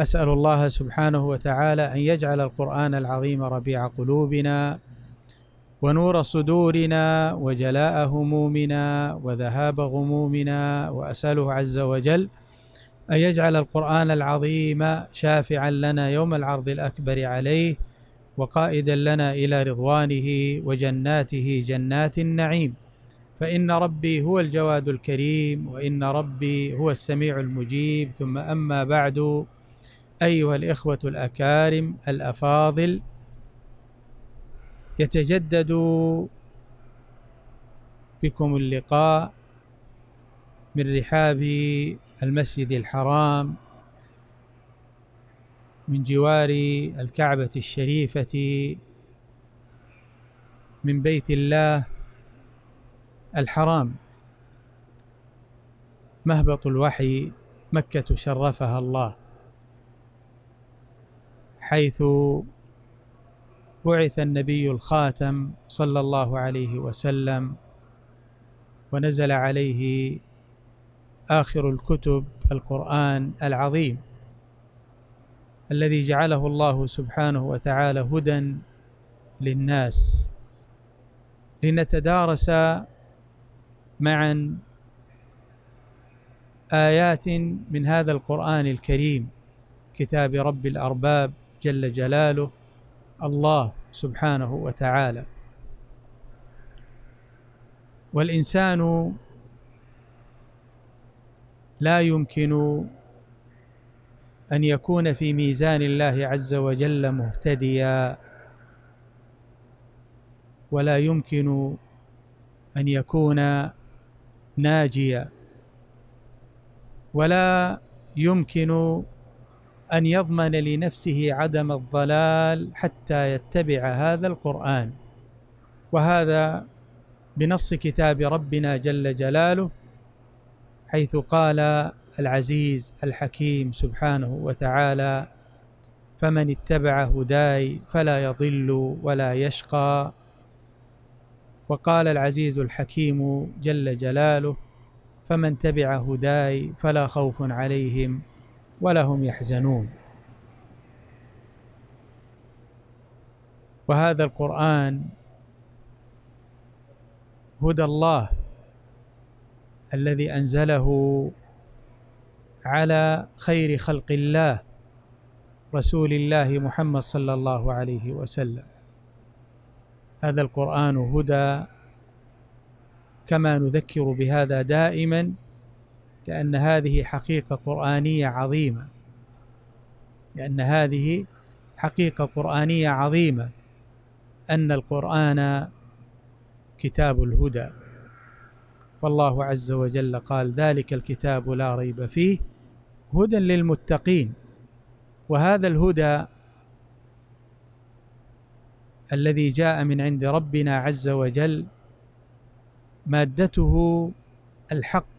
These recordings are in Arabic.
اسال الله سبحانه وتعالى ان يجعل القران العظيم ربيع قلوبنا ونور صدورنا وجلاء همومنا وذهاب غمومنا واساله عز وجل ان يجعل القران العظيم شافعا لنا يوم العرض الاكبر عليه وقائدا لنا الى رضوانه وجناته جنات النعيم فان ربي هو الجواد الكريم وان ربي هو السميع المجيب ثم اما بعد أيها الإخوة الأكارم الأفاضل يتجدد بكم اللقاء من رحاب المسجد الحرام من جوار الكعبة الشريفة من بيت الله الحرام مهبط الوحي مكة شرفها الله حيث بعث النبي الخاتم صلى الله عليه وسلم ونزل عليه آخر الكتب القرآن العظيم الذي جعله الله سبحانه وتعالى هدى للناس لنتدارس معا آيات من هذا القرآن الكريم كتاب رب الأرباب جل جلاله الله سبحانه وتعالى والانسان لا يمكن ان يكون في ميزان الله عز وجل مهتديا ولا يمكن ان يكون ناجيا ولا يمكن ان يضمن لنفسه عدم الضلال حتى يتبع هذا القران وهذا بنص كتاب ربنا جل جلاله حيث قال العزيز الحكيم سبحانه وتعالى فمن اتبع هداي فلا يضل ولا يشقى وقال العزيز الحكيم جل جلاله فمن تبع هداي فلا خوف عليهم ولا هم يحزنون وهذا القرآن هدى الله الذي أنزله على خير خلق الله رسول الله محمد صلى الله عليه وسلم هذا القرآن هدى كما نذكر بهذا دائما لأن هذه حقيقة قرآنية عظيمة لأن هذه حقيقة قرآنية عظيمة أن القرآن كتاب الهدى فالله عز وجل قال ذلك الكتاب لا ريب فيه هدى للمتقين وهذا الهدى الذي جاء من عند ربنا عز وجل مادته الحق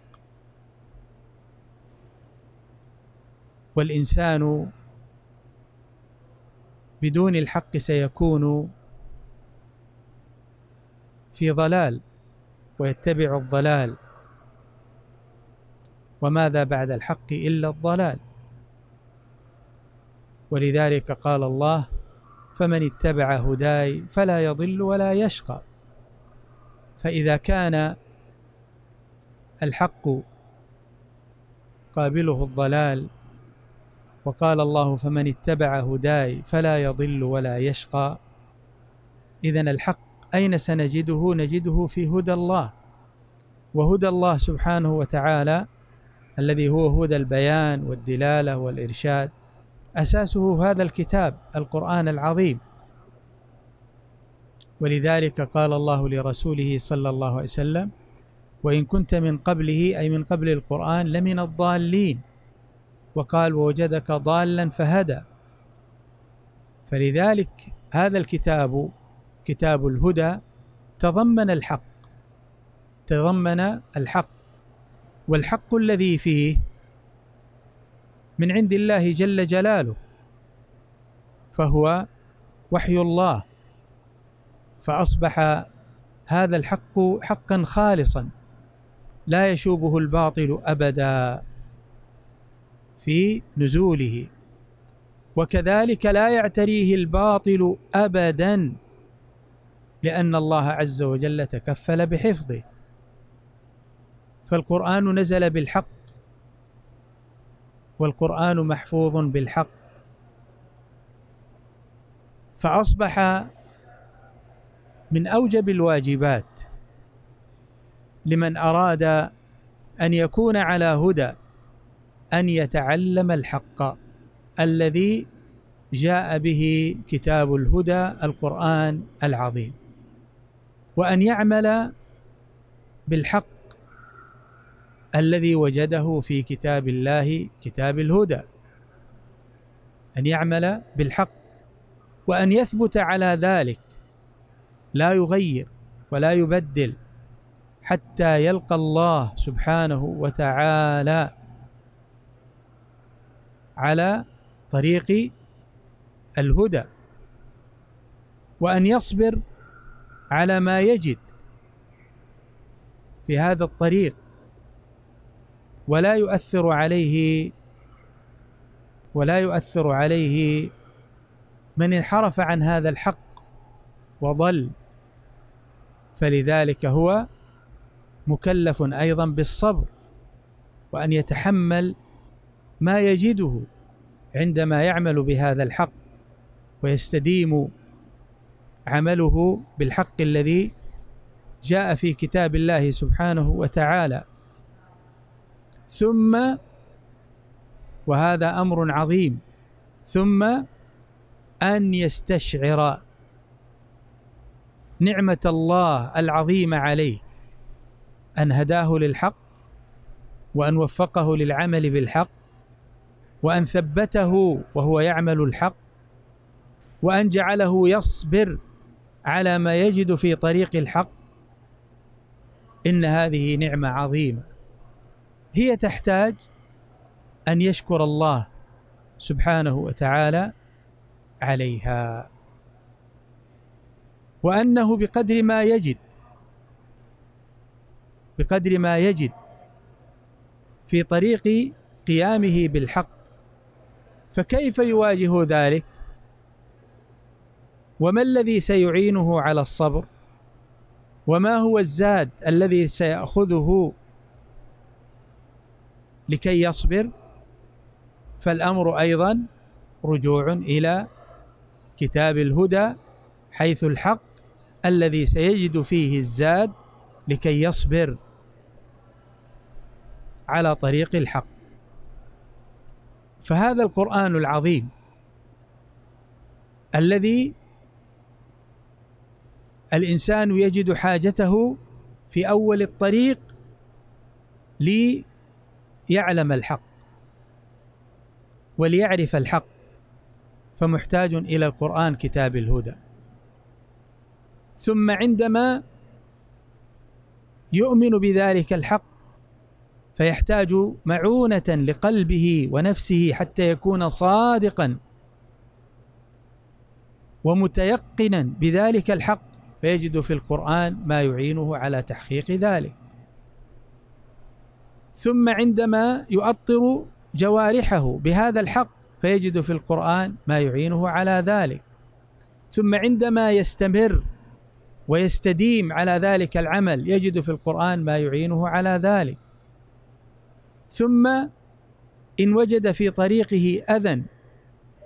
والانسان بدون الحق سيكون في ضلال ويتبع الضلال وماذا بعد الحق الا الضلال ولذلك قال الله فمن اتبع هداي فلا يضل ولا يشقى فاذا كان الحق قابله الضلال وقال الله فمن اتبع هداي فلا يضل ولا يشقى اذا الحق اين سنجده نجده في هدى الله وهدى الله سبحانه وتعالى الذي هو هدى البيان والدلاله والارشاد اساسه هذا الكتاب القران العظيم ولذلك قال الله لرسوله صلى الله عليه وسلم وان كنت من قبله اي من قبل القران لمن الضالين وقال ووجدك ضالا فهدى فلذلك هذا الكتاب كتاب الهدى تضمن الحق تضمن الحق والحق الذي فيه من عند الله جل جلاله فهو وحي الله فاصبح هذا الحق حقا خالصا لا يشوبه الباطل ابدا في نزوله وكذلك لا يعتريه الباطل ابدا لان الله عز وجل تكفل بحفظه فالقران نزل بالحق والقران محفوظ بالحق فاصبح من اوجب الواجبات لمن اراد ان يكون على هدى ان يتعلم الحق الذي جاء به كتاب الهدى القران العظيم وان يعمل بالحق الذي وجده في كتاب الله كتاب الهدى ان يعمل بالحق وان يثبت على ذلك لا يغير ولا يبدل حتى يلقى الله سبحانه وتعالى على طريق الهدى وان يصبر على ما يجد في هذا الطريق ولا يؤثر عليه ولا يؤثر عليه من انحرف عن هذا الحق وضل فلذلك هو مكلف ايضا بالصبر وان يتحمل ما يجده عندما يعمل بهذا الحق ويستديم عمله بالحق الذي جاء في كتاب الله سبحانه وتعالى ثم وهذا امر عظيم ثم ان يستشعر نعمه الله العظيمه عليه ان هداه للحق وان وفقه للعمل بالحق وان ثبته وهو يعمل الحق وان جعله يصبر على ما يجد في طريق الحق ان هذه نعمه عظيمه هي تحتاج ان يشكر الله سبحانه وتعالى عليها وانه بقدر ما يجد بقدر ما يجد في طريق قيامه بالحق فكيف يواجه ذلك وما الذي سيعينه على الصبر وما هو الزاد الذي سياخذه لكي يصبر فالامر ايضا رجوع الى كتاب الهدى حيث الحق الذي سيجد فيه الزاد لكي يصبر على طريق الحق فهذا القران العظيم الذي الانسان يجد حاجته في اول الطريق ليعلم الحق وليعرف الحق فمحتاج الى القران كتاب الهدى ثم عندما يؤمن بذلك الحق فيحتاج معونه لقلبه ونفسه حتى يكون صادقا ومتيقنا بذلك الحق فيجد في القران ما يعينه على تحقيق ذلك ثم عندما يؤطر جوارحه بهذا الحق فيجد في القران ما يعينه على ذلك ثم عندما يستمر ويستديم على ذلك العمل يجد في القران ما يعينه على ذلك ثم ان وجد في طريقه اذى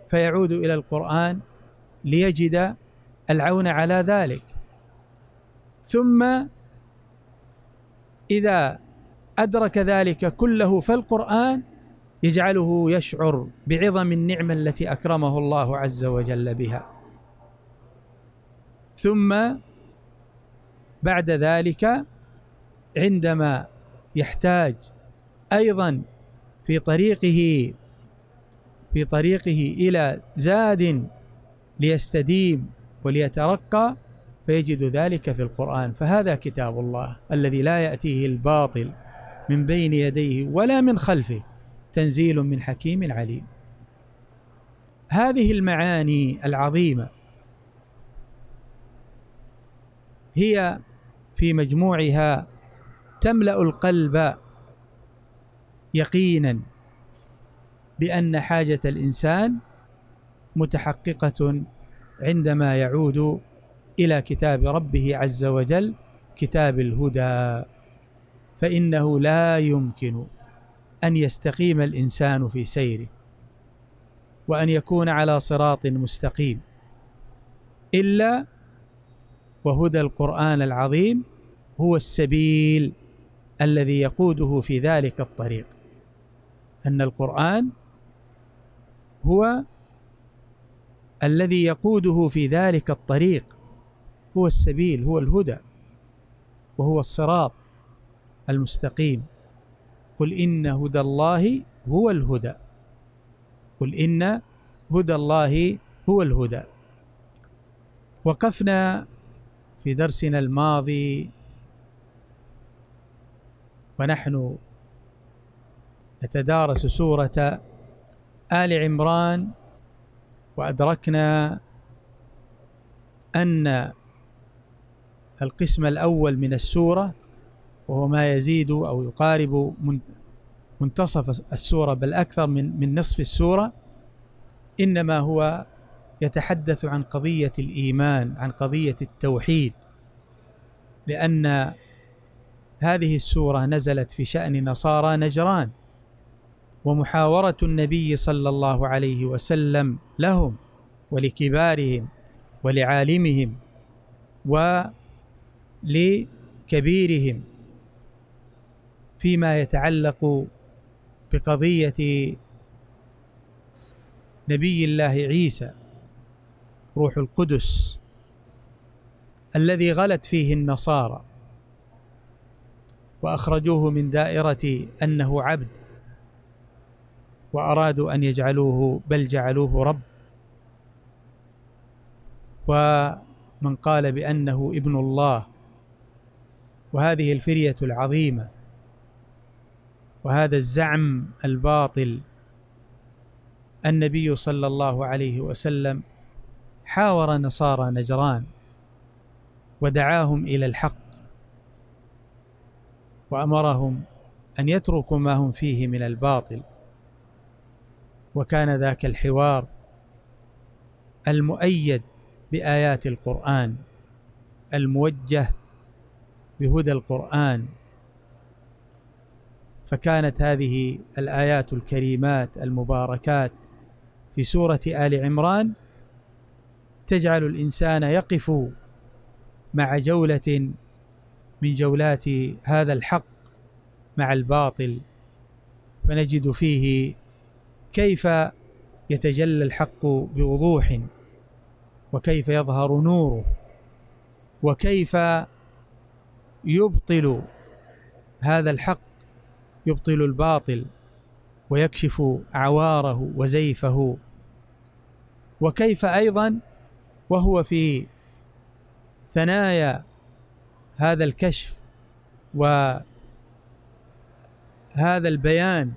فيعود الى القران ليجد العون على ذلك ثم اذا ادرك ذلك كله فالقران يجعله يشعر بعظم النعمه التي اكرمه الله عز وجل بها ثم بعد ذلك عندما يحتاج أيضا في طريقه في طريقه إلى زاد ليستديم وليترقى فيجد ذلك في القرآن فهذا كتاب الله الذي لا يأتيه الباطل من بين يديه ولا من خلفه تنزيل من حكيم عليم هذه المعاني العظيمة هي في مجموعها تملأ القلب يقينا بان حاجه الانسان متحققه عندما يعود الى كتاب ربه عز وجل كتاب الهدى فانه لا يمكن ان يستقيم الانسان في سيره وان يكون على صراط مستقيم الا وهدى القران العظيم هو السبيل الذي يقوده في ذلك الطريق أن القرآن هو الذي يقوده في ذلك الطريق هو السبيل هو الهدى وهو الصراط المستقيم قل إن هدى الله هو الهدى قل إن هدى الله هو الهدى وقفنا في درسنا الماضي ونحن نتدارس سورة آل عمران وأدركنا أن القسم الأول من السورة وهو ما يزيد أو يقارب منتصف السورة بل أكثر من من نصف السورة إنما هو يتحدث عن قضية الإيمان عن قضية التوحيد لأن هذه السورة نزلت في شأن نصارى نجران ومحاوره النبي صلى الله عليه وسلم لهم ولكبارهم ولعالمهم ولكبيرهم فيما يتعلق بقضيه نبي الله عيسى روح القدس الذي غلت فيه النصارى واخرجوه من دائره انه عبد وارادوا ان يجعلوه بل جعلوه رب ومن قال بانه ابن الله وهذه الفريه العظيمه وهذا الزعم الباطل النبي صلى الله عليه وسلم حاور نصارى نجران ودعاهم الى الحق وامرهم ان يتركوا ما هم فيه من الباطل وكان ذاك الحوار المؤيد بايات القران الموجه بهدى القران فكانت هذه الايات الكريمات المباركات في سوره ال عمران تجعل الانسان يقف مع جوله من جولات هذا الحق مع الباطل فنجد فيه كيف يتجلى الحق بوضوح وكيف يظهر نوره وكيف يبطل هذا الحق يبطل الباطل ويكشف عواره وزيفه وكيف ايضا وهو في ثنايا هذا الكشف وهذا البيان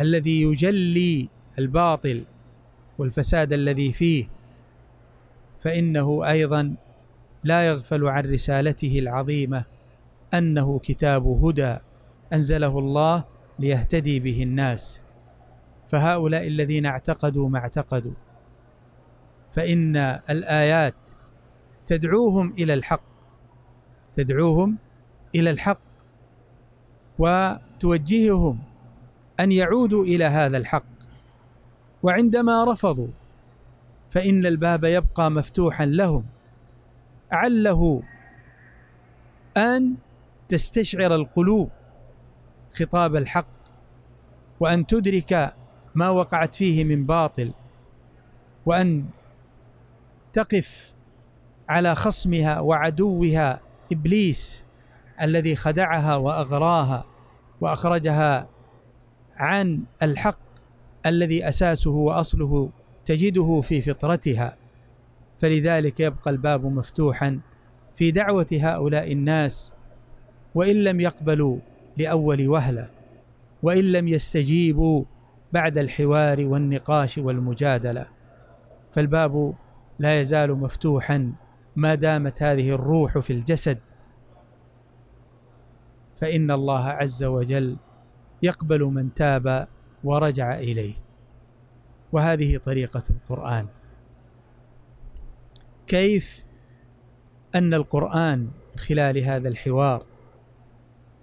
الذي يجلي الباطل والفساد الذي فيه فانه ايضا لا يغفل عن رسالته العظيمه انه كتاب هدى انزله الله ليهتدي به الناس فهؤلاء الذين اعتقدوا ما اعتقدوا فان الايات تدعوهم الى الحق تدعوهم الى الحق وتوجههم ان يعودوا الى هذا الحق وعندما رفضوا فان الباب يبقى مفتوحا لهم عله ان تستشعر القلوب خطاب الحق وان تدرك ما وقعت فيه من باطل وان تقف على خصمها وعدوها ابليس الذي خدعها واغراها واخرجها عن الحق الذي اساسه واصله تجده في فطرتها فلذلك يبقى الباب مفتوحا في دعوه هؤلاء الناس وان لم يقبلوا لاول وهله وان لم يستجيبوا بعد الحوار والنقاش والمجادله فالباب لا يزال مفتوحا ما دامت هذه الروح في الجسد فان الله عز وجل يقبل من تاب ورجع اليه وهذه طريقه القران كيف ان القران من خلال هذا الحوار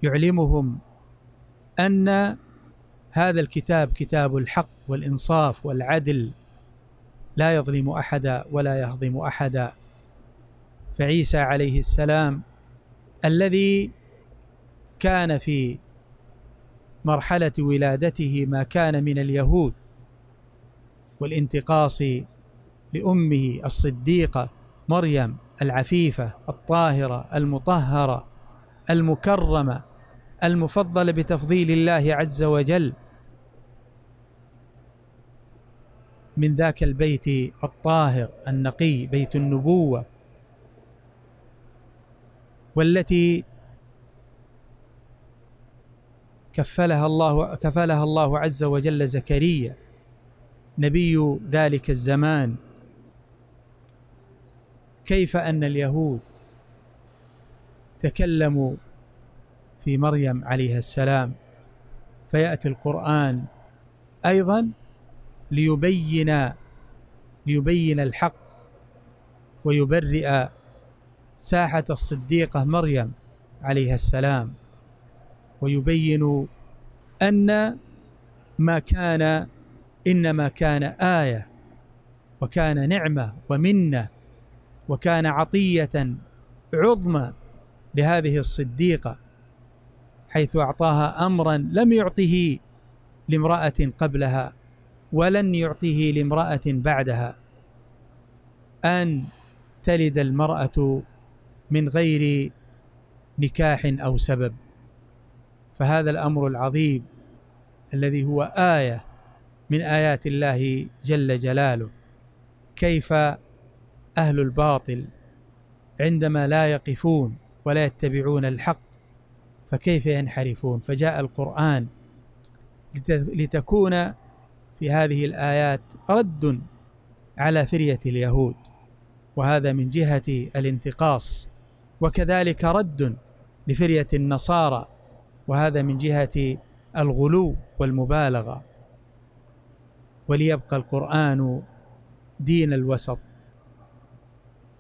يعلمهم ان هذا الكتاب كتاب الحق والانصاف والعدل لا يظلم احدا ولا يهضم احدا فعيسى عليه السلام الذي كان في مرحلة ولادته ما كان من اليهود والانتقاص لأمه الصديقة مريم العفيفة الطاهرة المطهرة المكرمة المفضلة بتفضيل الله عز وجل من ذاك البيت الطاهر النقي بيت النبوة والتي كفلها الله كفلها الله عز وجل زكريا نبي ذلك الزمان كيف ان اليهود تكلموا في مريم عليها السلام فياتي القران ايضا ليبين ليبين الحق ويبرئ ساحه الصديقه مريم عليها السلام ويبين أن ما كان إنما كان آية وكان نعمة ومنة وكان عطية عظمى لهذه الصديقة حيث أعطاها أمرا لم يعطه لامرأة قبلها ولن يعطيه لامرأة بعدها أن تلد المرأة من غير نكاح أو سبب فهذا الامر العظيم الذي هو ايه من ايات الله جل جلاله كيف اهل الباطل عندما لا يقفون ولا يتبعون الحق فكيف ينحرفون فجاء القران لتكون في هذه الايات رد على فريه اليهود وهذا من جهه الانتقاص وكذلك رد لفريه النصارى وهذا من جهه الغلو والمبالغه وليبقى القران دين الوسط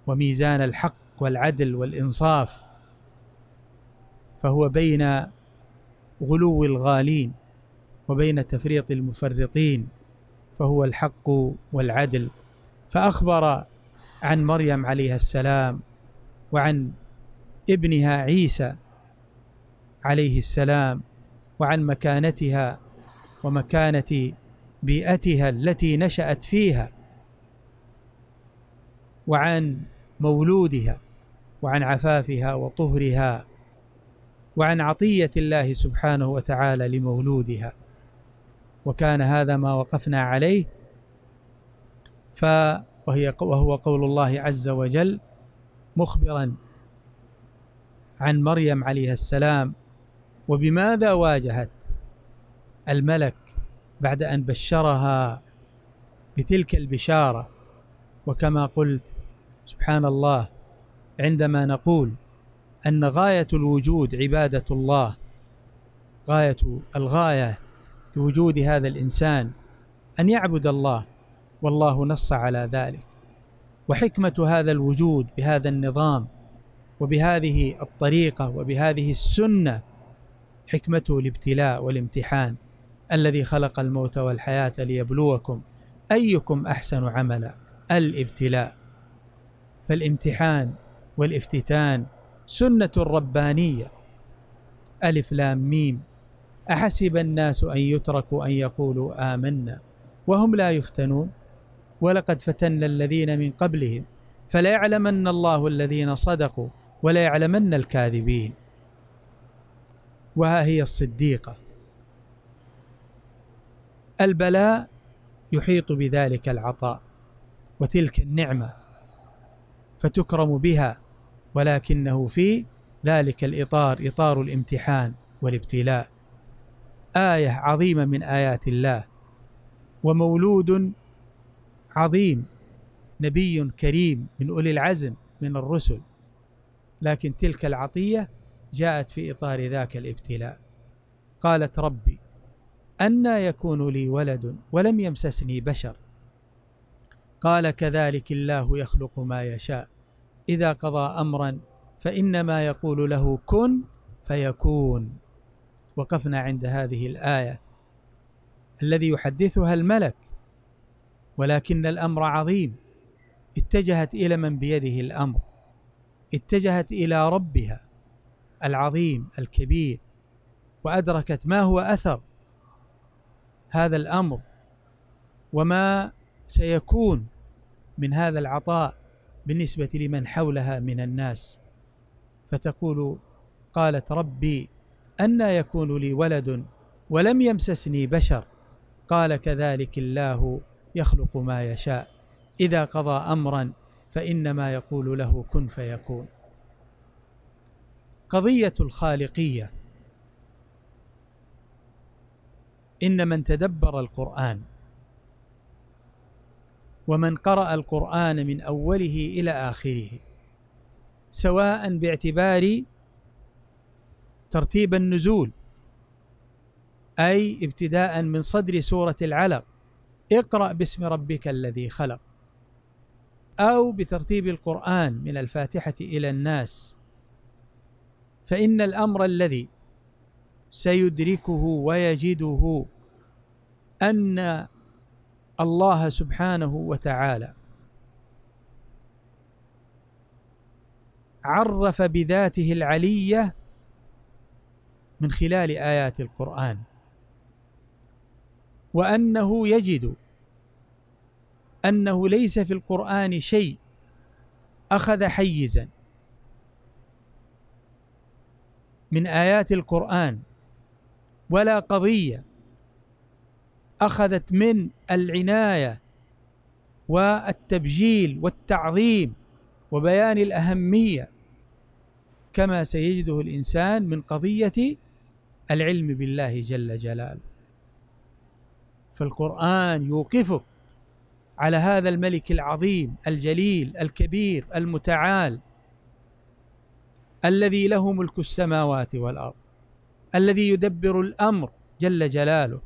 وميزان الحق والعدل والانصاف فهو بين غلو الغالين وبين تفريط المفرطين فهو الحق والعدل فاخبر عن مريم عليها السلام وعن ابنها عيسى عليه السلام وعن مكانتها ومكانه بيئتها التي نشات فيها وعن مولودها وعن عفافها وطهرها وعن عطيه الله سبحانه وتعالى لمولودها وكان هذا ما وقفنا عليه ف وهي وهو قول الله عز وجل مخبرا عن مريم عليها السلام وبماذا واجهت الملك بعد ان بشرها بتلك البشاره وكما قلت سبحان الله عندما نقول ان غايه الوجود عباده الله غايه الغايه لوجود هذا الانسان ان يعبد الله والله نص على ذلك وحكمه هذا الوجود بهذا النظام وبهذه الطريقه وبهذه السنه حكمته الابتلاء والامتحان الذي خلق الموت والحياة ليبلوكم أيكم أحسن عملا الابتلاء فالامتحان والافتتان سنة ربانية ألف لام ميم أحسب الناس أن يتركوا أن يقولوا آمنا وهم لا يفتنون ولقد فتنا الذين من قبلهم فليعلمن الله الذين صدقوا وليعلمن الكاذبين وها هي الصديقة البلاء يحيط بذلك العطاء وتلك النعمة فتكرم بها ولكنه في ذلك الإطار إطار الامتحان والابتلاء آية عظيمة من آيات الله ومولود عظيم نبي كريم من أولي العزم من الرسل لكن تلك العطية جاءت في إطار ذاك الابتلاء قالت ربي أنى يكون لي ولد ولم يمسسني بشر قال كذلك الله يخلق ما يشاء إذا قضى أمرا فإنما يقول له كن فيكون وقفنا عند هذه الآية الذي يحدثها الملك ولكن الأمر عظيم اتجهت إلى من بيده الأمر اتجهت إلى ربها العظيم الكبير وادركت ما هو اثر هذا الامر وما سيكون من هذا العطاء بالنسبه لمن حولها من الناس فتقول قالت ربي انى يكون لي ولد ولم يمسسني بشر قال كذلك الله يخلق ما يشاء اذا قضى امرا فانما يقول له كن فيكون قضيه الخالقيه ان من تدبر القران ومن قرأ القرآن من أوله إلى آخره سواء باعتبار ترتيب النزول أي ابتداء من صدر سورة العلق اقرأ باسم ربك الذي خلق أو بترتيب القرآن من الفاتحة إلى الناس فان الامر الذي سيدركه ويجده ان الله سبحانه وتعالى عرف بذاته العليه من خلال ايات القران وانه يجد انه ليس في القران شيء اخذ حيزا من ايات القران ولا قضيه اخذت من العنايه والتبجيل والتعظيم وبيان الاهميه كما سيجده الانسان من قضيه العلم بالله جل جلاله فالقران يوقفك على هذا الملك العظيم الجليل الكبير المتعال الذي له ملك السماوات والارض الذي يدبر الامر جل جلاله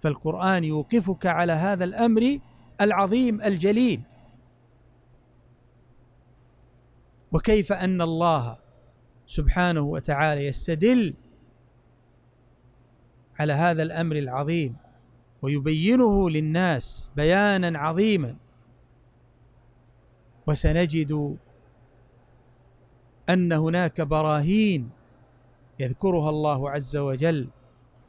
فالقران يوقفك على هذا الامر العظيم الجليل وكيف ان الله سبحانه وتعالى يستدل على هذا الامر العظيم ويبينه للناس بيانا عظيما وسنجد ان هناك براهين يذكرها الله عز وجل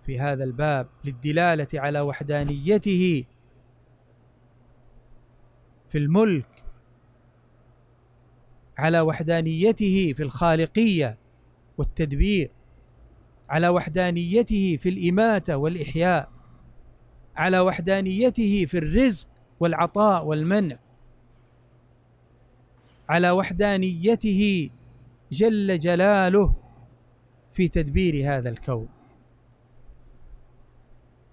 في هذا الباب للدلاله على وحدانيته في الملك على وحدانيته في الخالقيه والتدبير على وحدانيته في الاماته والاحياء على وحدانيته في الرزق والعطاء والمنع على وحدانيته جل جلاله في تدبير هذا الكون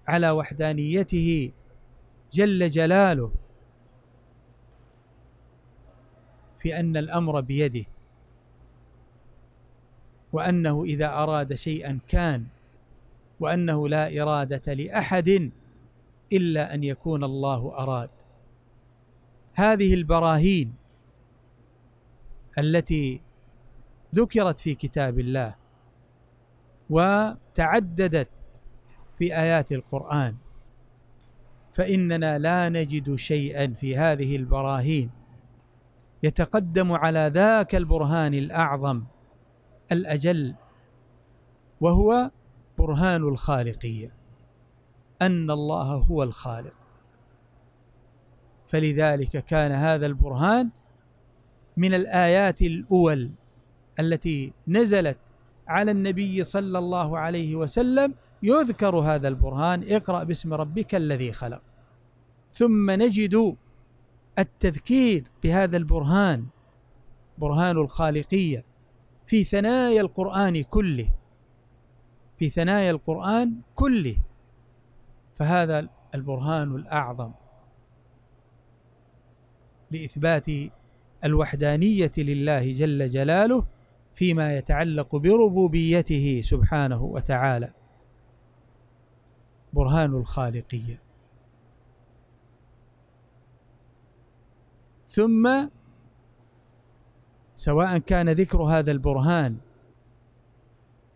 على وحدانيته جل جلاله في ان الامر بيده وانه اذا اراد شيئا كان وانه لا اراده لاحد الا ان يكون الله اراد هذه البراهين التي ذكرت في كتاب الله وتعددت في ايات القران فاننا لا نجد شيئا في هذه البراهين يتقدم على ذاك البرهان الاعظم الاجل وهو برهان الخالقيه ان الله هو الخالق فلذلك كان هذا البرهان من الايات الاول التي نزلت على النبي صلى الله عليه وسلم يذكر هذا البرهان اقرأ باسم ربك الذي خلق ثم نجد التذكير بهذا البرهان برهان الخالقية في ثنايا القرآن كله في ثنايا القرآن كله فهذا البرهان الأعظم لإثبات الوحدانية لله جل جلاله فيما يتعلق بربوبيته سبحانه وتعالى برهان الخالقيه ثم سواء كان ذكر هذا البرهان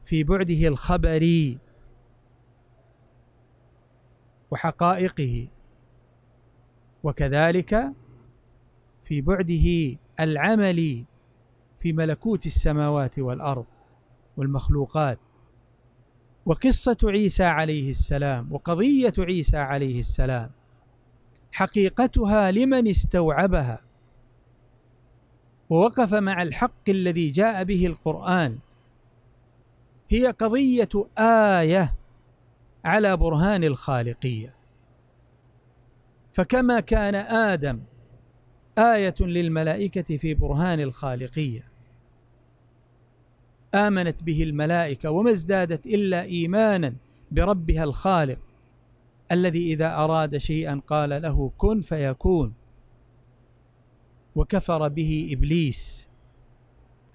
في بعده الخبري وحقائقه وكذلك في بعده العملي في ملكوت السماوات والارض والمخلوقات وقصه عيسى عليه السلام وقضيه عيسى عليه السلام حقيقتها لمن استوعبها ووقف مع الحق الذي جاء به القران هي قضيه ايه على برهان الخالقيه فكما كان ادم ايه للملائكه في برهان الخالقيه امنت به الملائكه وما ازدادت الا ايمانا بربها الخالق الذي اذا اراد شيئا قال له كن فيكون وكفر به ابليس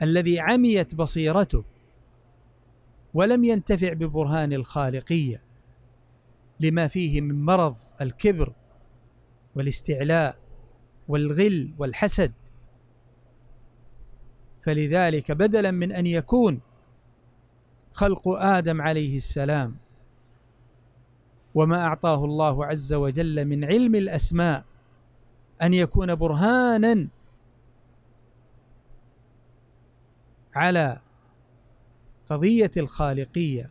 الذي عميت بصيرته ولم ينتفع ببرهان الخالقيه لما فيه من مرض الكبر والاستعلاء والغل والحسد فلذلك بدلا من ان يكون خلق ادم عليه السلام وما اعطاه الله عز وجل من علم الاسماء ان يكون برهانا على قضيه الخالقيه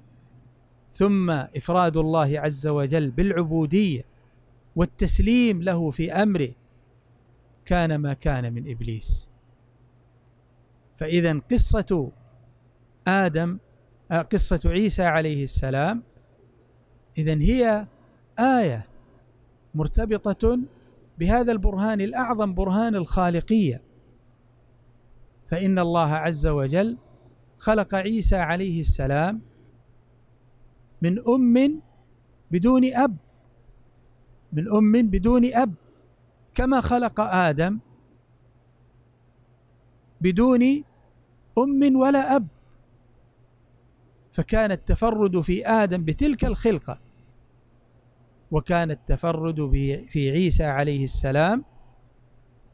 ثم افراد الله عز وجل بالعبوديه والتسليم له في امره كان ما كان من ابليس فإذا قصة آدم آه، قصة عيسى عليه السلام إذا هي آية مرتبطة بهذا البرهان الأعظم برهان الخالقية فإن الله عز وجل خلق عيسى عليه السلام من أم بدون أب من أم بدون أب كما خلق آدم بدون أم ولا أب فكان التفرد في آدم بتلك الخلقة وكان التفرد في عيسى عليه السلام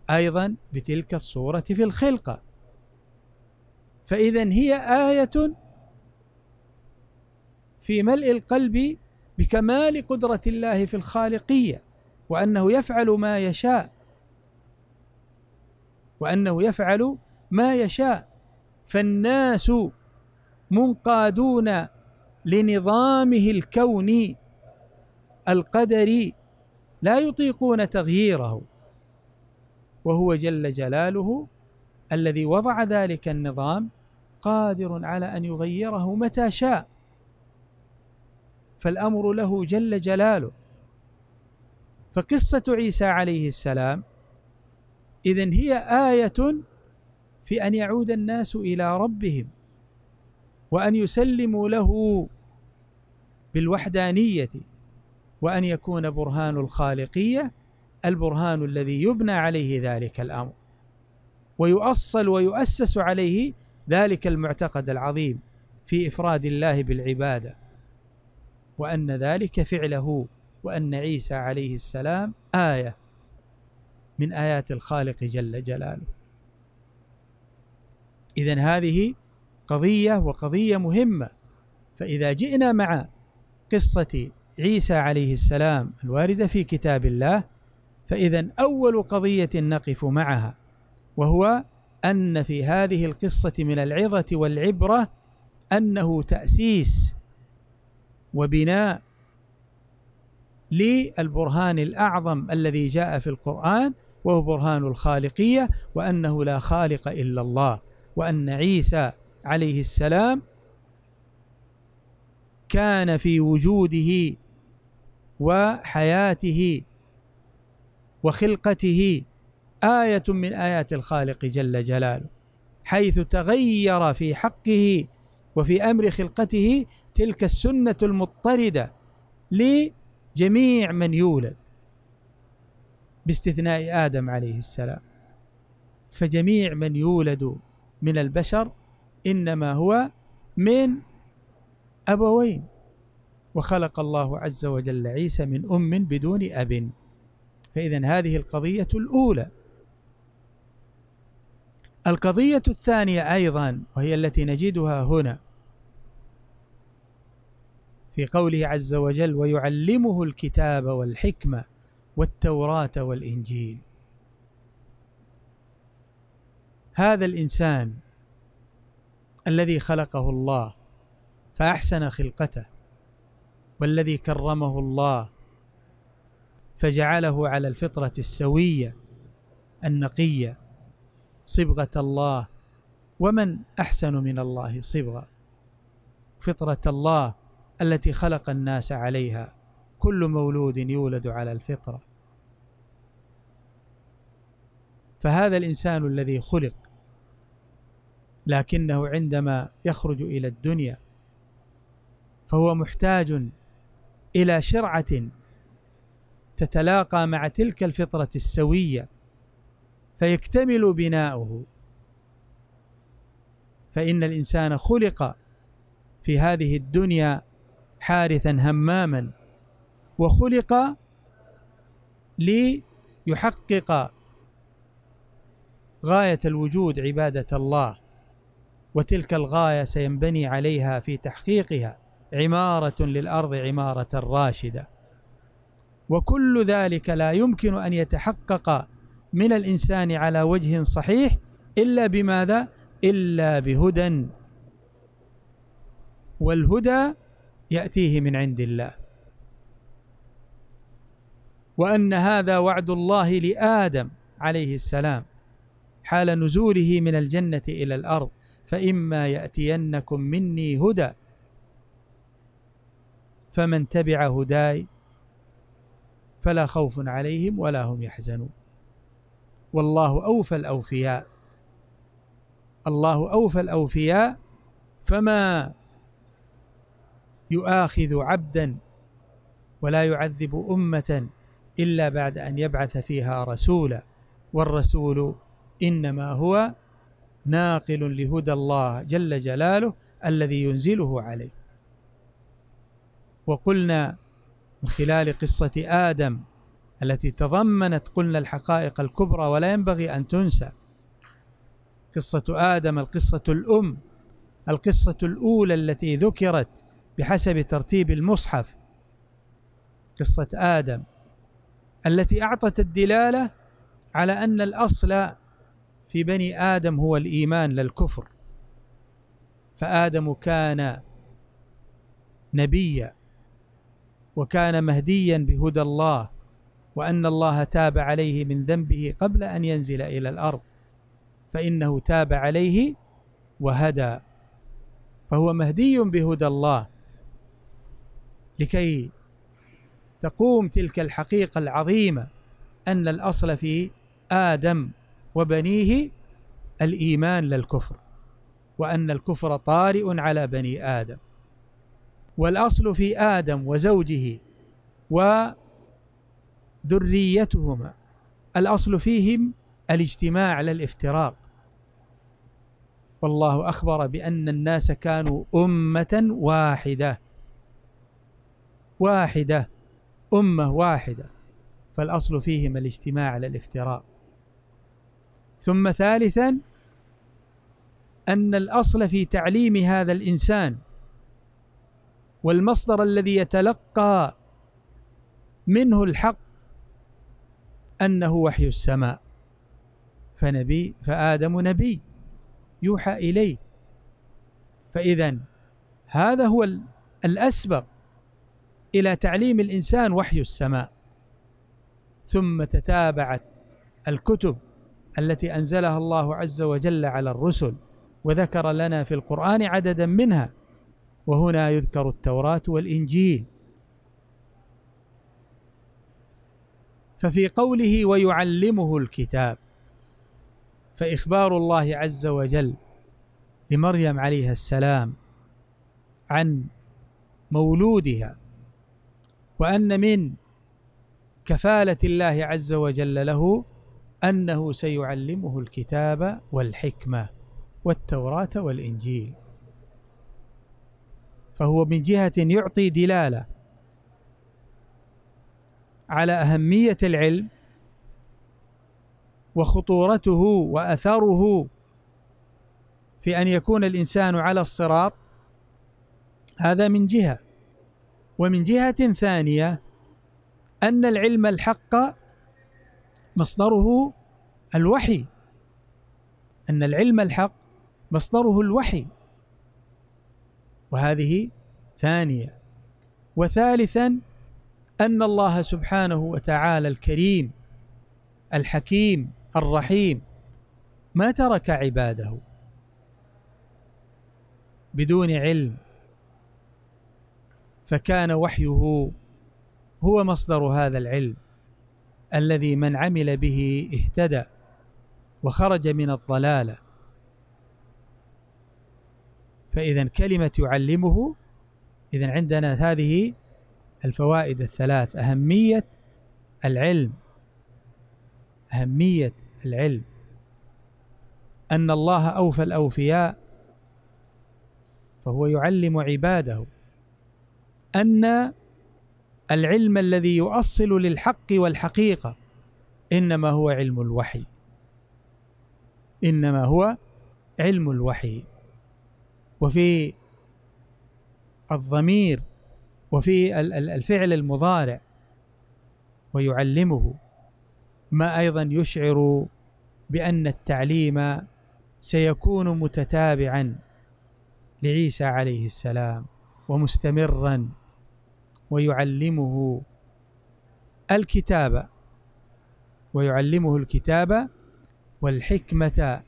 أيضا بتلك الصورة في الخلقة فإذا هي آية في ملء القلب بكمال قدرة الله في الخالقية وأنه يفعل ما يشاء وأنه يفعل ما يشاء فالناس منقادون لنظامه الكوني القدري لا يطيقون تغييره وهو جل جلاله الذي وضع ذلك النظام قادر على ان يغيره متى شاء فالامر له جل جلاله فقصه عيسى عليه السلام اذن هي ايه في ان يعود الناس الى ربهم وان يسلموا له بالوحدانيه وان يكون برهان الخالقيه البرهان الذي يبنى عليه ذلك الامر ويؤصل ويؤسس عليه ذلك المعتقد العظيم في افراد الله بالعباده وان ذلك فعله وان عيسى عليه السلام ايه من ايات الخالق جل جلاله إذا هذه قضية وقضية مهمة فإذا جئنا مع قصة عيسى عليه السلام الواردة في كتاب الله فإذا أول قضية نقف معها وهو أن في هذه القصة من العظة والعبرة أنه تأسيس وبناء للبرهان الأعظم الذي جاء في القرآن وهو برهان الخالقية وأنه لا خالق إلا الله وأن عيسى عليه السلام كان في وجوده وحياته وخلقته آية من آيات الخالق جل جلاله حيث تغير في حقه وفي أمر خلقته تلك السنة المضطردة لجميع من يولد باستثناء آدم عليه السلام فجميع من يولد من البشر انما هو من ابوين وخلق الله عز وجل عيسى من ام بدون اب فاذا هذه القضيه الاولى القضيه الثانيه ايضا وهي التي نجدها هنا في قوله عز وجل ويعلمه الكتاب والحكمه والتوراه والانجيل هذا الانسان الذي خلقه الله فاحسن خلقته والذي كرمه الله فجعله على الفطره السويه النقيه صبغه الله ومن احسن من الله صبغه فطره الله التي خلق الناس عليها كل مولود يولد على الفطره فهذا الانسان الذي خلق لكنه عندما يخرج الى الدنيا فهو محتاج الى شرعه تتلاقى مع تلك الفطره السويه فيكتمل بناؤه فان الانسان خلق في هذه الدنيا حارثا هماما وخلق ليحقق غايه الوجود عباده الله وتلك الغايه سينبني عليها في تحقيقها عماره للارض عماره راشده وكل ذلك لا يمكن ان يتحقق من الانسان على وجه صحيح الا بماذا الا بهدى والهدى ياتيه من عند الله وان هذا وعد الله لادم عليه السلام حال نزوله من الجنه الى الارض فإما يأتينكم مني هدى فمن تبع هداي فلا خوف عليهم ولا هم يحزنون والله أوفى الأوفياء الله أوفى الأوفياء فما يؤاخذ عبدا ولا يعذب أمة إلا بعد أن يبعث فيها رسولا والرسول إنما هو ناقل لهدى الله جل جلاله الذي ينزله عليه وقلنا من خلال قصة آدم التي تضمنت قلنا الحقائق الكبرى ولا ينبغي أن تنسى قصة آدم القصة الأم القصة الأولى التي ذكرت بحسب ترتيب المصحف قصة آدم التي أعطت الدلالة على أن الأصل في بني آدم هو الإيمان للكفر فآدم كان نبيا وكان مهديا بهدى الله وأن الله تاب عليه من ذنبه قبل أن ينزل إلى الأرض فإنه تاب عليه وهدى فهو مهدي بهدى الله لكي تقوم تلك الحقيقة العظيمة أن الأصل في آدم وبنيه الايمان للكفر وان الكفر طارئ على بني ادم والاصل في ادم وزوجه وذريتهما الاصل فيهم الاجتماع لا الافتراق والله اخبر بان الناس كانوا امه واحده واحده امه واحده فالاصل فيهم الاجتماع لا الافتراق ثم ثالثا ان الاصل في تعليم هذا الانسان والمصدر الذي يتلقى منه الحق انه وحي السماء فنبي فادم نبي يوحى اليه فاذا هذا هو الاسبق الى تعليم الانسان وحي السماء ثم تتابعت الكتب التي انزلها الله عز وجل على الرسل وذكر لنا في القران عددا منها وهنا يذكر التوراه والانجيل ففي قوله ويعلمه الكتاب فاخبار الله عز وجل لمريم عليها السلام عن مولودها وان من كفاله الله عز وجل له أنه سيعلمه الكتاب والحكمة والتوراة والإنجيل فهو من جهة يعطي دلالة على أهمية العلم وخطورته وأثره في أن يكون الإنسان على الصراط هذا من جهة ومن جهة ثانية أن العلم الحق مصدره الوحي ان العلم الحق مصدره الوحي وهذه ثانيه وثالثا ان الله سبحانه وتعالى الكريم الحكيم الرحيم ما ترك عباده بدون علم فكان وحيه هو مصدر هذا العلم الذي من عمل به اهتدى وخرج من الضلاله فاذا كلمه يعلمه اذا عندنا هذه الفوائد الثلاث اهميه العلم اهميه العلم ان الله اوفى الاوفياء فهو يعلم عباده ان العلم الذي يؤصل للحق والحقيقه انما هو علم الوحي انما هو علم الوحي وفي الضمير وفي الفعل المضارع ويعلمه ما ايضا يشعر بان التعليم سيكون متتابعا لعيسى عليه السلام ومستمرا ويعلمه الكتاب ويعلمه الكتاب والحكمة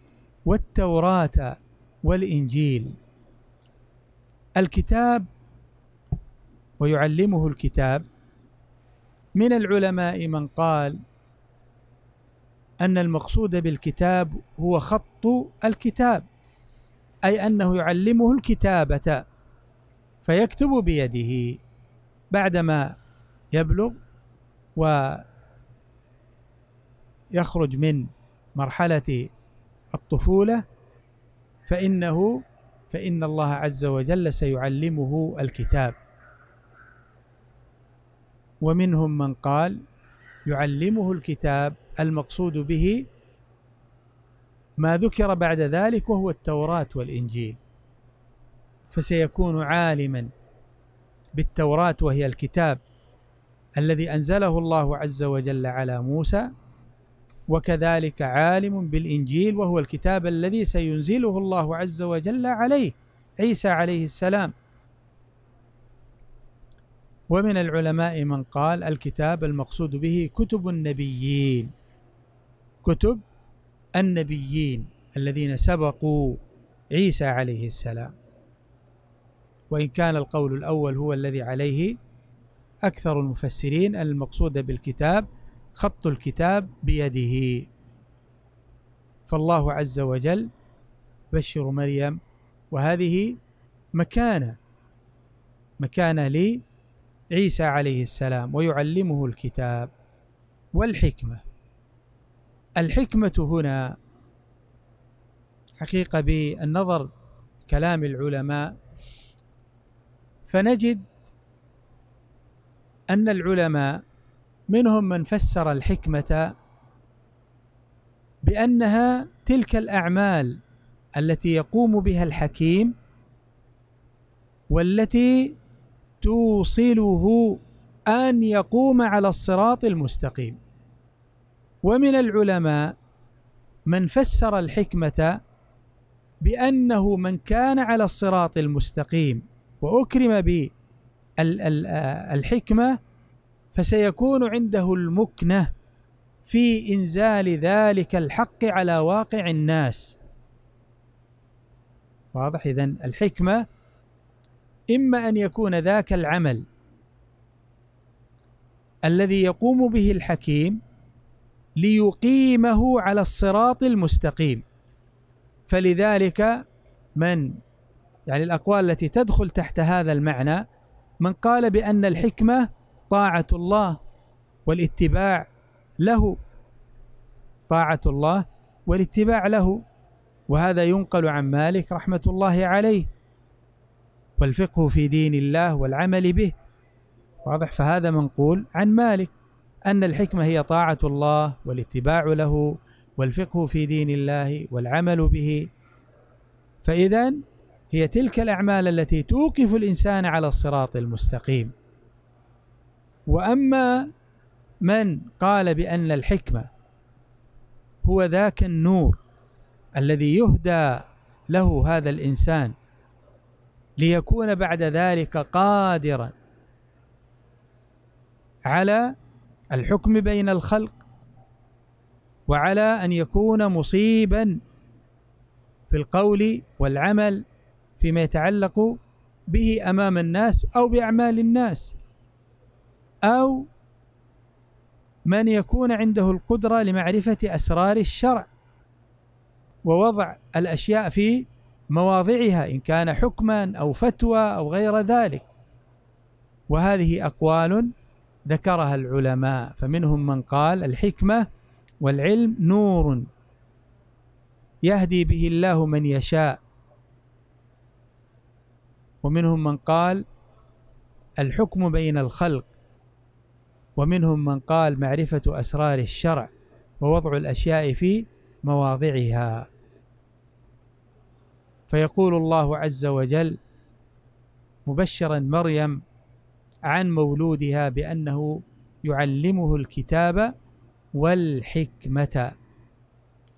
والتوراة والإنجيل الكتاب ويعلمه الكتاب من العلماء من قال أن المقصود بالكتاب هو خط الكتاب أي أنه يعلمه الكتابة فيكتب بيده بعدما يبلغ و يخرج من مرحلة الطفولة فإنه فإن الله عز وجل سيعلمه الكتاب ومنهم من قال يعلمه الكتاب المقصود به ما ذكر بعد ذلك وهو التوراة والإنجيل فسيكون عالما بالتوراة وهي الكتاب الذي أنزله الله عز وجل على موسى وكذلك عالم بالإنجيل وهو الكتاب الذي سينزله الله عز وجل عليه عيسى عليه السلام ومن العلماء من قال الكتاب المقصود به كتب النبيين كتب النبيين الذين سبقوا عيسى عليه السلام وإن كان القول الأول هو الذي عليه أكثر المفسرين أن المقصود بالكتاب خط الكتاب بيده فالله عز وجل بشر مريم وهذه مكانة مكانة لعيسى عليه السلام ويعلمه الكتاب والحكمة الحكمة هنا حقيقة بالنظر كلام العلماء فنجد أن العلماء منهم من فسر الحكمة بأنها تلك الأعمال التي يقوم بها الحكيم والتي توصله أن يقوم على الصراط المستقيم ومن العلماء من فسر الحكمة بأنه من كان على الصراط المستقيم واكرم بالحكمه آه، فسيكون عنده المكنه في انزال ذلك الحق على واقع الناس واضح اذا الحكمه اما ان يكون ذاك العمل الذي يقوم به الحكيم ليقيمه على الصراط المستقيم فلذلك من يعني الاقوال التي تدخل تحت هذا المعنى من قال بان الحكمه طاعه الله والاتباع له طاعه الله والاتباع له وهذا ينقل عن مالك رحمه الله عليه والفقه في دين الله والعمل به واضح فهذا منقول عن مالك ان الحكمه هي طاعه الله والاتباع له والفقه في دين الله والعمل به فاذا هي تلك الاعمال التي توقف الانسان على الصراط المستقيم واما من قال بان الحكمه هو ذاك النور الذي يهدى له هذا الانسان ليكون بعد ذلك قادرا على الحكم بين الخلق وعلى ان يكون مصيبا في القول والعمل فيما يتعلق به امام الناس او باعمال الناس او من يكون عنده القدره لمعرفه اسرار الشرع ووضع الاشياء في مواضعها ان كان حكما او فتوى او غير ذلك وهذه اقوال ذكرها العلماء فمنهم من قال الحكمه والعلم نور يهدي به الله من يشاء ومنهم من قال الحكم بين الخلق ومنهم من قال معرفة أسرار الشرع ووضع الأشياء في مواضعها فيقول الله عز وجل مبشرا مريم عن مولودها بأنه يعلمه الكتاب والحكمة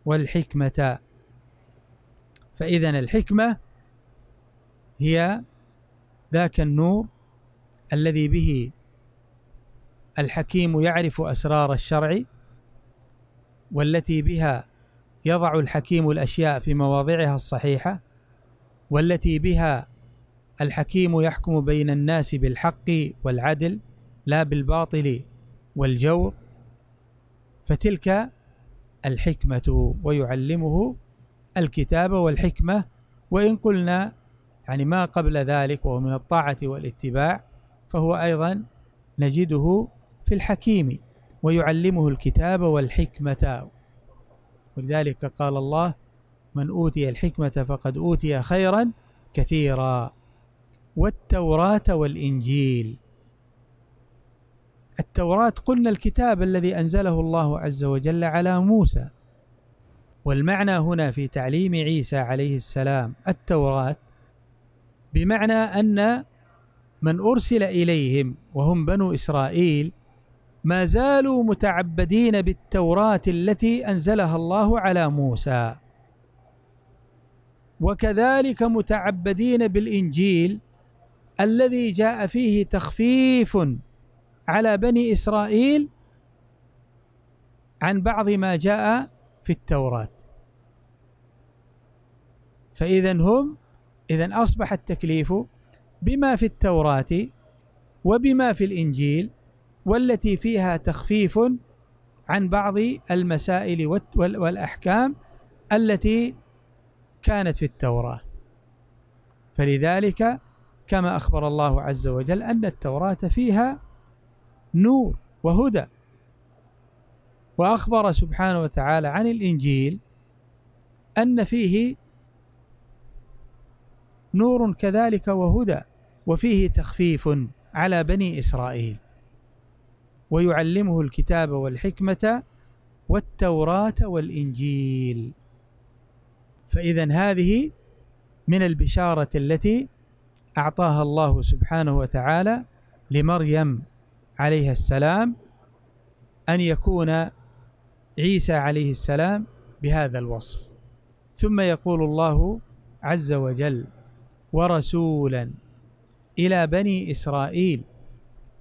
والحكمة فإذا الحكمة هي ذاك النور الذي به الحكيم يعرف اسرار الشرع والتي بها يضع الحكيم الاشياء في مواضعها الصحيحه والتي بها الحكيم يحكم بين الناس بالحق والعدل لا بالباطل والجور فتلك الحكمه ويعلمه الكتاب والحكمه وان قلنا يعني ما قبل ذلك وهو من الطاعة والاتباع فهو أيضا نجده في الحكيم ويعلمه الكتاب والحكمة ولذلك قال الله من أوتي الحكمة فقد أوتي خيرا كثيرا والتوراة والإنجيل التوراة قلنا الكتاب الذي أنزله الله عز وجل على موسى والمعنى هنا في تعليم عيسى عليه السلام التوراة بمعنى ان من ارسل اليهم وهم بنو اسرائيل ما زالوا متعبدين بالتوراه التي انزلها الله على موسى وكذلك متعبدين بالانجيل الذي جاء فيه تخفيف على بني اسرائيل عن بعض ما جاء في التوراه فاذا هم إذا أصبح التكليف بما في التوراة وبما في الإنجيل والتي فيها تخفيف عن بعض المسائل والأحكام التي كانت في التوراة فلذلك كما أخبر الله عز وجل أن التوراة فيها نور وهدى وأخبر سبحانه وتعالى عن الإنجيل أن فيه نور كذلك وهدى وفيه تخفيف على بني اسرائيل ويعلمه الكتاب والحكمه والتوراه والانجيل فاذا هذه من البشاره التي اعطاها الله سبحانه وتعالى لمريم عليها السلام ان يكون عيسى عليه السلام بهذا الوصف ثم يقول الله عز وجل ورسولا الى بني اسرائيل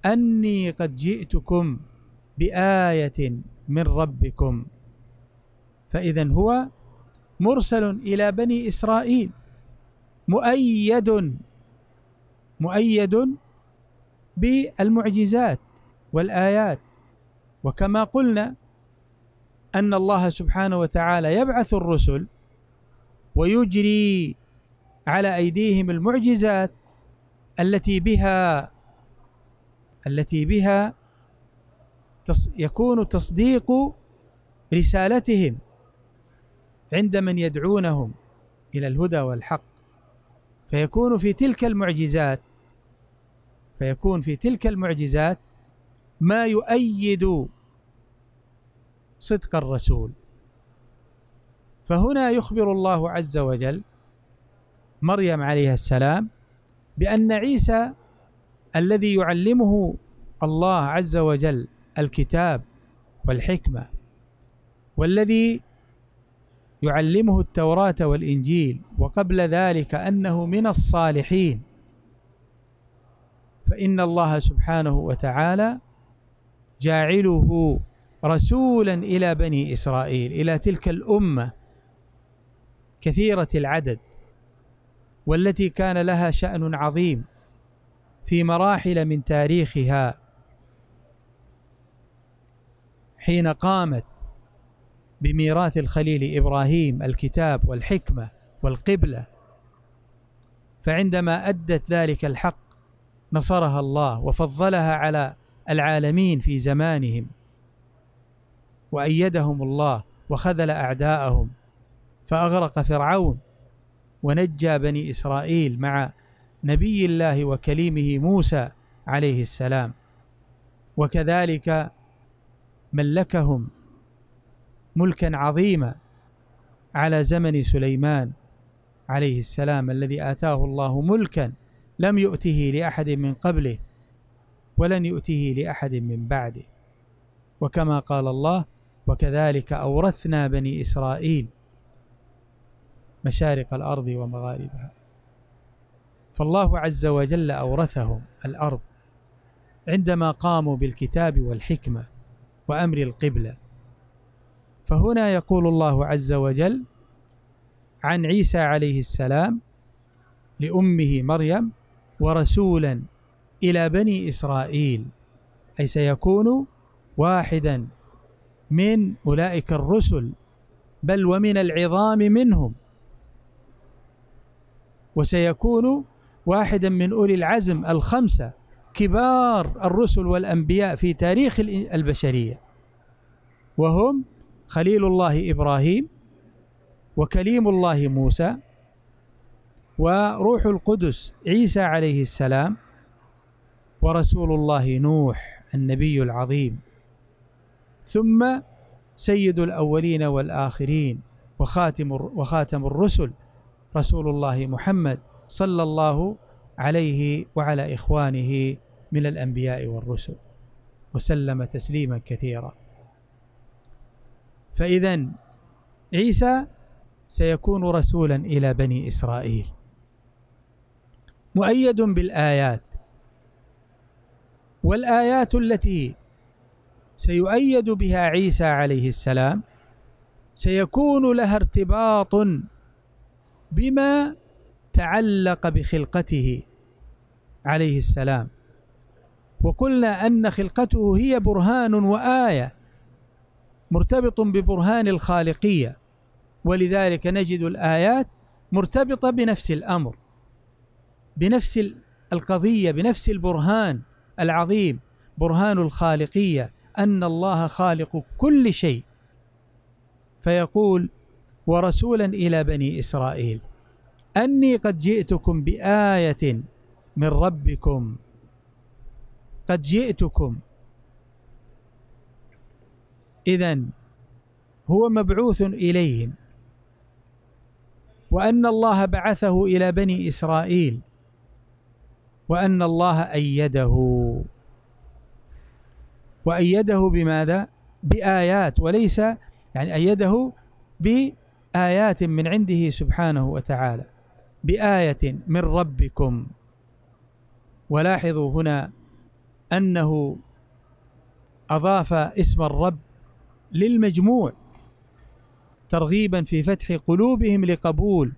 اني قد جئتكم بايه من ربكم فاذا هو مرسل الى بني اسرائيل مؤيد مؤيد بالمعجزات والايات وكما قلنا ان الله سبحانه وتعالى يبعث الرسل ويجري على ايديهم المعجزات التي بها التي بها يكون تصديق رسالتهم عند من يدعونهم الى الهدى والحق فيكون في تلك المعجزات فيكون في تلك المعجزات ما يؤيد صدق الرسول فهنا يخبر الله عز وجل مريم عليها السلام بأن عيسى الذي يعلمه الله عز وجل الكتاب والحكمة والذي يعلمه التوراة والإنجيل وقبل ذلك أنه من الصالحين فإن الله سبحانه وتعالى جاعله رسولا إلى بني إسرائيل إلى تلك الأمة كثيرة العدد والتي كان لها شأن عظيم في مراحل من تاريخها حين قامت بميراث الخليل ابراهيم الكتاب والحكمه والقبله فعندما ادت ذلك الحق نصرها الله وفضلها على العالمين في زمانهم وايدهم الله وخذل اعداءهم فاغرق فرعون ونجى بني اسرائيل مع نبي الله وكليمه موسى عليه السلام وكذلك ملكهم ملكا عظيما على زمن سليمان عليه السلام الذي اتاه الله ملكا لم يؤته لاحد من قبله ولن يؤته لاحد من بعده وكما قال الله وكذلك اورثنا بني اسرائيل مشارق الارض ومغاربها فالله عز وجل اورثهم الارض عندما قاموا بالكتاب والحكمه وامر القبله فهنا يقول الله عز وجل عن عيسى عليه السلام لامه مريم ورسولا الى بني اسرائيل اي سيكون واحدا من اولئك الرسل بل ومن العظام منهم وسيكون واحدا من اولي العزم الخمسه كبار الرسل والانبياء في تاريخ البشريه وهم خليل الله ابراهيم وكليم الله موسى وروح القدس عيسى عليه السلام ورسول الله نوح النبي العظيم ثم سيد الاولين والاخرين وخاتم وخاتم الرسل رسول الله محمد صلى الله عليه وعلى اخوانه من الانبياء والرسل وسلم تسليما كثيرا فاذا عيسى سيكون رسولا الى بني اسرائيل مؤيد بالايات والايات التي سيؤيد بها عيسى عليه السلام سيكون لها ارتباط بما تعلق بخلقته عليه السلام وقلنا ان خلقته هي برهان وايه مرتبط ببرهان الخالقيه ولذلك نجد الايات مرتبطه بنفس الامر بنفس القضيه بنفس البرهان العظيم برهان الخالقيه ان الله خالق كل شيء فيقول ورسولا الى بني اسرائيل اني قد جئتكم بايه من ربكم قد جئتكم اذا هو مبعوث اليهم وان الله بعثه الى بني اسرائيل وان الله ايده وايده بماذا بايات وليس يعني ايده ب آيات من عنده سبحانه وتعالى بآية من ربكم ولاحظوا هنا أنه أضاف اسم الرب للمجموع ترغيبا في فتح قلوبهم لقبول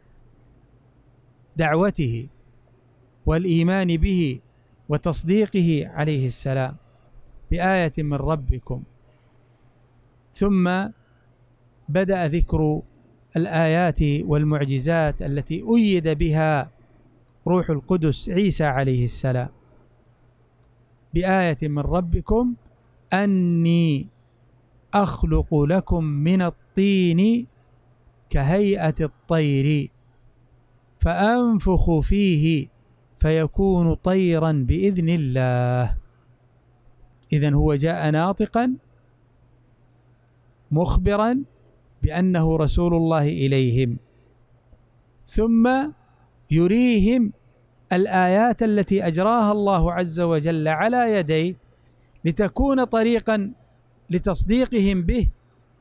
دعوته والإيمان به وتصديقه عليه السلام بآية من ربكم ثم بدأ ذكر الآيات والمعجزات التي أيد بها روح القدس عيسى عليه السلام بآية من ربكم أني أخلق لكم من الطين كهيئة الطير فأنفخ فيه فيكون طيرا بإذن الله إذا هو جاء ناطقا مخبرا بانه رسول الله اليهم ثم يريهم الايات التي اجراها الله عز وجل على يديه لتكون طريقا لتصديقهم به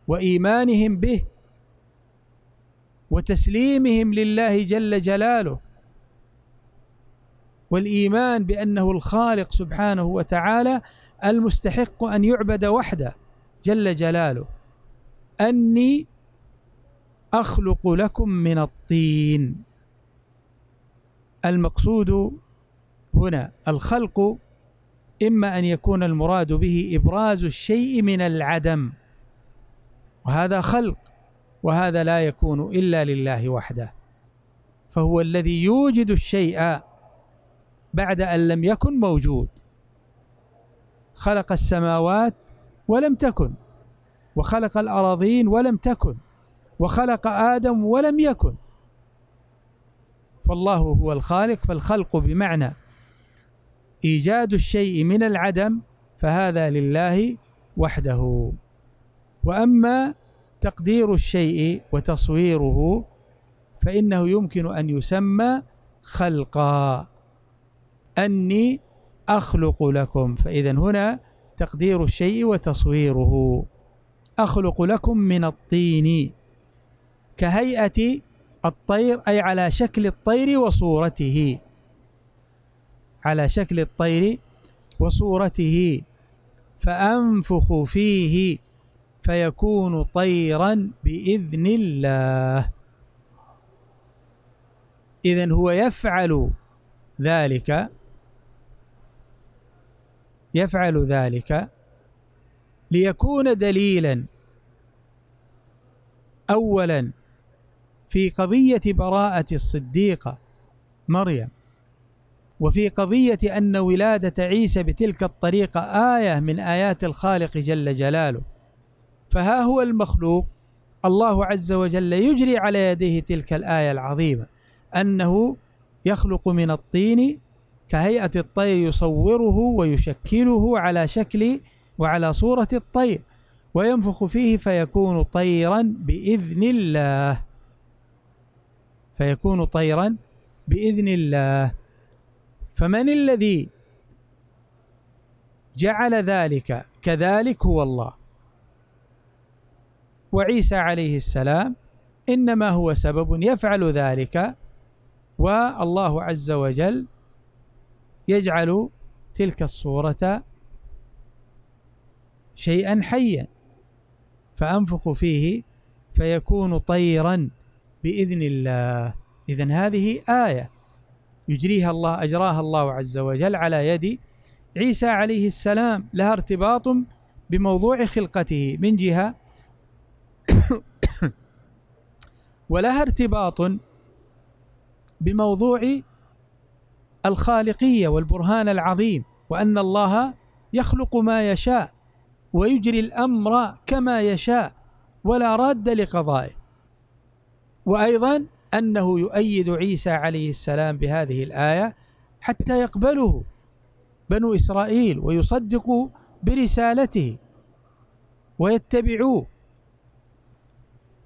وايمانهم به وتسليمهم لله جل جلاله والايمان بانه الخالق سبحانه وتعالى المستحق ان يعبد وحده جل جلاله اني أخلق لكم من الطين المقصود هنا الخلق إما أن يكون المراد به إبراز الشيء من العدم وهذا خلق وهذا لا يكون إلا لله وحده فهو الذي يوجد الشيء بعد أن لم يكن موجود خلق السماوات ولم تكن وخلق الأراضين ولم تكن وخلق آدم ولم يكن فالله هو الخالق فالخلق بمعنى إيجاد الشيء من العدم فهذا لله وحده وأما تقدير الشيء وتصويره فإنه يمكن أن يسمى خلقا أني أخلق لكم فإذا هنا تقدير الشيء وتصويره أخلق لكم من الطين كهيئة الطير أي على شكل الطير وصورته على شكل الطير وصورته فأنفخ فيه فيكون طيرا بإذن الله إذا هو يفعل ذلك يفعل ذلك ليكون دليلا أولا في قضية براءة الصديقة مريم وفي قضية أن ولادة عيسى بتلك الطريقة آية من آيات الخالق جل جلاله فها هو المخلوق الله عز وجل يجري على يديه تلك الآية العظيمة أنه يخلق من الطين كهيئة الطير يصوره ويشكله على شكل وعلى صورة الطير وينفخ فيه فيكون طيرا بإذن الله فيكون طيرا باذن الله فمن الذي جعل ذلك كذلك هو الله وعيسى عليه السلام انما هو سبب يفعل ذلك والله عز وجل يجعل تلك الصوره شيئا حيا فانفخ فيه فيكون طيرا باذن الله اذا هذه ايه يجريها الله اجراها الله عز وجل على يد عيسى عليه السلام لها ارتباط بموضوع خلقته من جهه ولها ارتباط بموضوع الخالقيه والبرهان العظيم وان الله يخلق ما يشاء ويجري الامر كما يشاء ولا راد لقضائه وايضا انه يؤيد عيسى عليه السلام بهذه الايه حتى يقبله بنو اسرائيل ويصدقوا برسالته ويتبعوه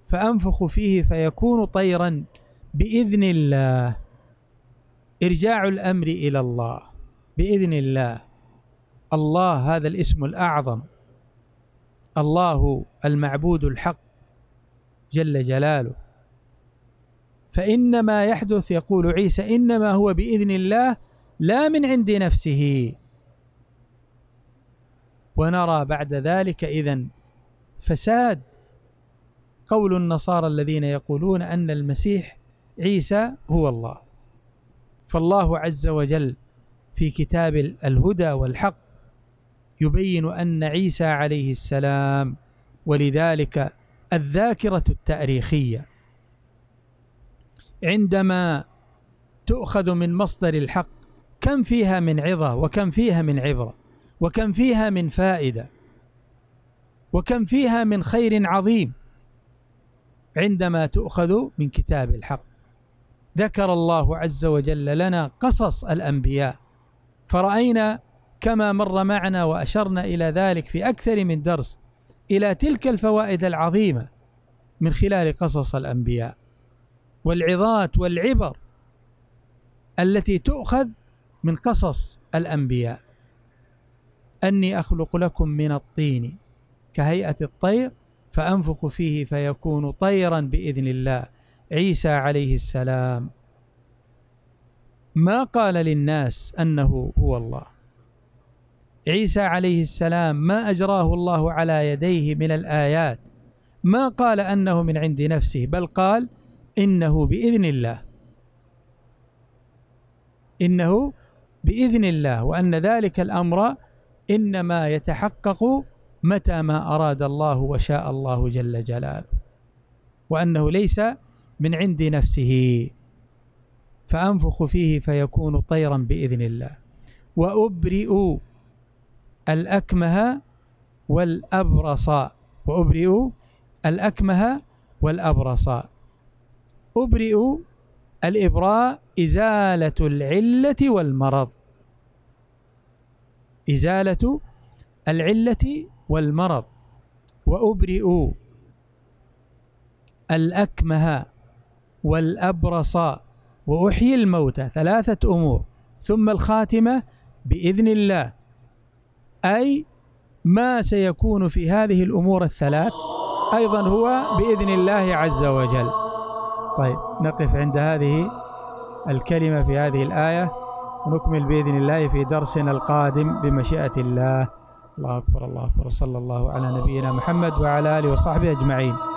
فانفخ فيه فيكون طيرا باذن الله ارجاع الامر الى الله باذن الله الله هذا الاسم الاعظم الله المعبود الحق جل جلاله فإنما يحدث يقول عيسى إنما هو بإذن الله لا من عند نفسه ونرى بعد ذلك إذا فساد قول النصارى الذين يقولون أن المسيح عيسى هو الله فالله عز وجل في كتاب الهدى والحق يبين أن عيسى عليه السلام ولذلك الذاكرة التاريخية عندما تؤخذ من مصدر الحق كم فيها من عظة وكم فيها من عبرة وكم فيها من فائدة وكم فيها من خير عظيم عندما تؤخذ من كتاب الحق ذكر الله عز وجل لنا قصص الأنبياء فرأينا كما مر معنا وأشرنا إلى ذلك في أكثر من درس إلى تلك الفوائد العظيمة من خلال قصص الأنبياء والعظات والعبر التي تؤخذ من قصص الانبياء اني اخلق لكم من الطين كهيئه الطير فانفخ فيه فيكون طيرا باذن الله عيسى عليه السلام ما قال للناس انه هو الله عيسى عليه السلام ما اجراه الله على يديه من الايات ما قال انه من عند نفسه بل قال إنه بإذن الله إنه بإذن الله وأن ذلك الأمر إنما يتحقق متى ما أراد الله وشاء الله جل جلاله وأنه ليس من عند نفسه فأنفخ فيه فيكون طيرا بإذن الله وأبرئ الأكمه والأبرص وأبرئ الأكمه والأبرص أبرئ الإبراء إزالة العلة والمرض إزالة العلة والمرض وأبرئ الأكمه والأبرص وأحيي الموتى ثلاثة أمور ثم الخاتمة بإذن الله أي ما سيكون في هذه الأمور الثلاث أيضا هو بإذن الله عز وجل طيب نقف عند هذه الكلمة في هذه الآية ونكمل بإذن الله في درسنا القادم بمشيئة الله الله أكبر الله أكبر صلى الله على نبينا محمد وعلى آله وصحبه أجمعين